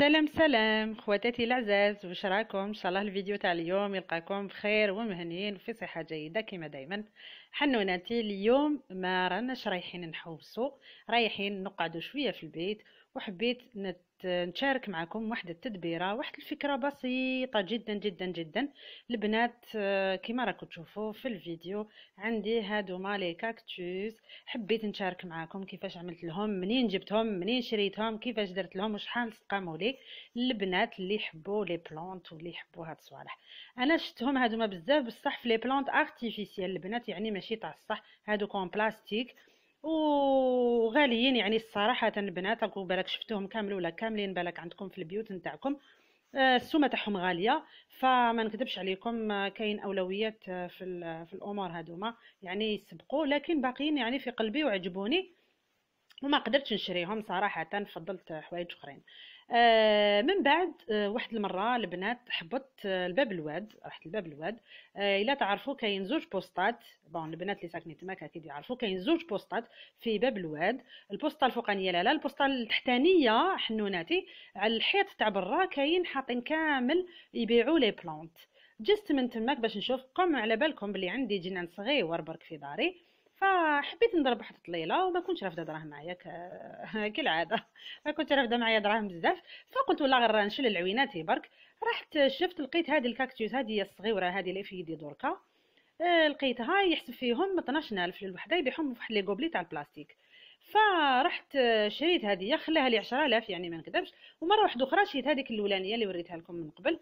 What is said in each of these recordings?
سلام سلام خواتاتي العزاز واش راكم ان شاء الله الفيديو تاع اليوم يلقاكم بخير ومهنيين وفي صحه جيده كما دائما حنوناتي اليوم ما راناش رايحين نحوسو رايحين نقعدو شويه في البيت وحبيت نشارك معكم واحد التدبيره واحد الفكره بسيطه جدا جدا جدا البنات آه، كما راكم تشوفوا في الفيديو عندي هادوما لي كاكتوس حبيت نشارك معكم كيفاش عملت لهم منين جبتهم منين شريتهم كيفاش درت لهم وشحال استقاموا لي البنات اللي يحبوا لي بلونت واللي يحبوا هاد الصوالح انا شفتهم هادوما بزاف بصح في لي بلونت ارتيفيسيال البنات يعني ماشي تاع الصح هادو كون بلاستيك وغاليين يعني الصراحه البنات راكم بالك شفتوهم كامل ولا كاملين بالك عندكم في البيوت نتاعكم آه، السومه تاعهم غاليه فما نكذبش عليكم آه، كاين اولويات آه، في في الامور هذوما يعني يسبقوا لكن باقيين يعني في قلبي وعجبوني وما قدرتش نشريهم صراحه فضلت حوايج اخرين آه، من بعد آه، واحد المره البنات حبطت آه، الباب الواد رحت الباب الواد الا تعرفوا كاين زوج بوستات بون البنات اللي ساكنين تماك اكيد يعرفوا كاين زوج بوستات في باب الواد البوسطه الفوقانيه لا لا البوسطه التحتانيه حنوناتي على الحيط تاع برا كاين حاطين كامل يبيعوا لي بلونت جست من تماك باش نشوف قم على بالكم بلي عندي جنان صغير برك في داري فحبيت نضرب واحد الطليله وما كنتش رافده دراهم معايا ك... كالعاده ما كنت رافده معايا دراهم بزاف فقلت والله غير نشل العوينات برك رحت شفت لقيت هذه الكاكتوس هذه الصغيره هذه اللي في يدي دركا آه، لقيتها يحسب فيهم 12000 للوحده يبيعهم فواحد لي غوبلي تاع البلاستيك فرحت آه، شريت هذه خلاها لي 10000 يعني ما نكذبش ومره واحده اخرى شريت هذيك الاولانيه اللي وريتها لكم من قبل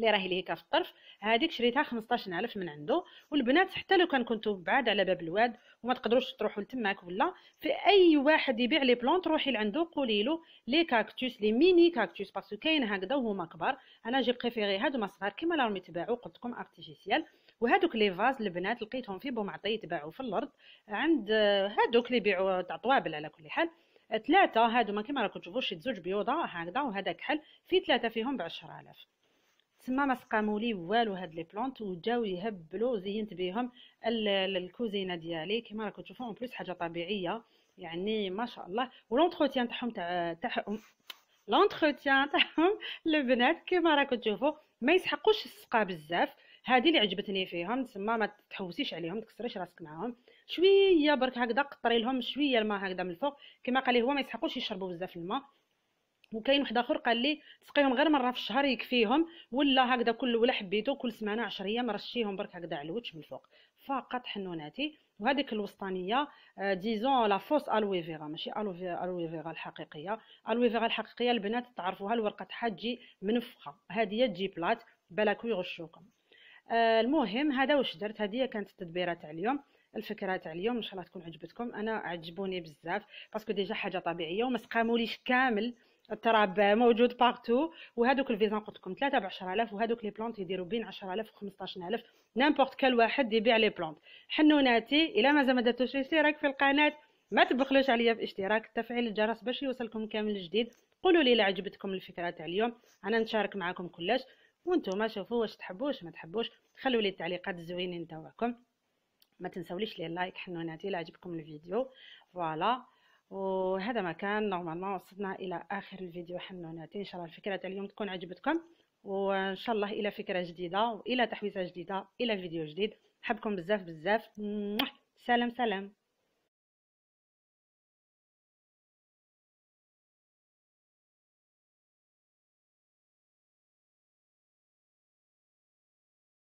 اللي راهي لهيك في الطرف هذيك شريتها 15000 من عنده والبنات حتى لو كان كنتو بعاد على باب الواد وما تقدروش تروحوا لتماك ولا في اي واحد يبيع لي بلونط روحي لعندو قولي له لي كاكتوس لي ميني كاكتوس باسكو كاين هكذا وهما كبار انا جي بريفيري هادو ما صغار كيما راهم يتباعوا قلت لكم ارتيفيسيال وهذوك لي فاز البنات لقيتهم في بومعطي يتباعوا في الارض عند هادوك اللي يبيعوا تاع طوابل على كل حال ثلاثه هادو ما كيما راكم تشوفوا شي زوج بيوضه هكذا وهذاك حل في ثلاثه فيهم ب 10000 تما ما سقامو لي والو هاد لي بلونت وجاو يهبلوا زينت بيهم الكوزينه ديالي كما راكم تشوفوا اون بليس حاجه طبيعيه يعني ما شاء الله ولونتروتيان تاعهم تاعهم لونتروتيان تاعهم البنات كما راكم تشوفوا ما يسحقوش السقا بزاف هذه اللي عجبتني فيهم تما ما تحوسيش عليهم تكسريش راسك معاهم شويه برك هكذا قطري لهم شويه الماء هكذا من الفوق كما قال هو ما يسحقوش يشربوا بزاف الماء وكاين واحد اخر قال لي سقيهم غير مره في الشهر يكفيهم ولا هكذا كل ولا حبيتو كل سمانه 10 ايام رشيهم برك هكذا على الوجه من الفوق فقط حنوناتي وهذيك الوسطانيه ديزون لا فوس الوي فيغا ماشي الوي فيغا الحقيقيه الوي فيغا الحقيقيه البنات تعرفوها الورقه تاعها تجي منفخه هذه تجي بلات بالك يغشوكم آه، المهم هذا واش درت هذه كانت التدبيره تاع اليوم الفكره تاع اليوم ان شاء الله تكون عجبتكم انا عجبوني بزاف باسكو ديجا حاجه طبيعيه وما سقاموليش كامل التراب موجود بارتو وهذوك الفيزان قلت لكم 3 ب 10000 وهذوك لي بلونت يديروا بين 10000 و 15000 نيمبورت كل واحد يبيع لي بلونت حنوناتي الى مازال ما درتوش اشتراك في القناه ما تبخلوش عليا في اشتراك تفعيل الجرس باش يوصلكم كامل جديد قولوا لي الا عجبتكم الفكره تاع اليوم انا نشارك معكم كلش وانتم شوفوا واش تحبوا واش ما تحبوش خلوا لي التعليقات الزوينين تاعكم ما تنساوليش لي لايك حنوناتي الى عجبكم الفيديو فوالا وهذا ما كان نورمالمون وصلنا الى اخر الفيديو حنوناتي ان شاء الله الفكره تاع اليوم تكون عجبتكم وان شاء الله الى فكره جديده والى تحويزه جديده الى فيديو جديد حبكم بزاف بزاف سلام سلام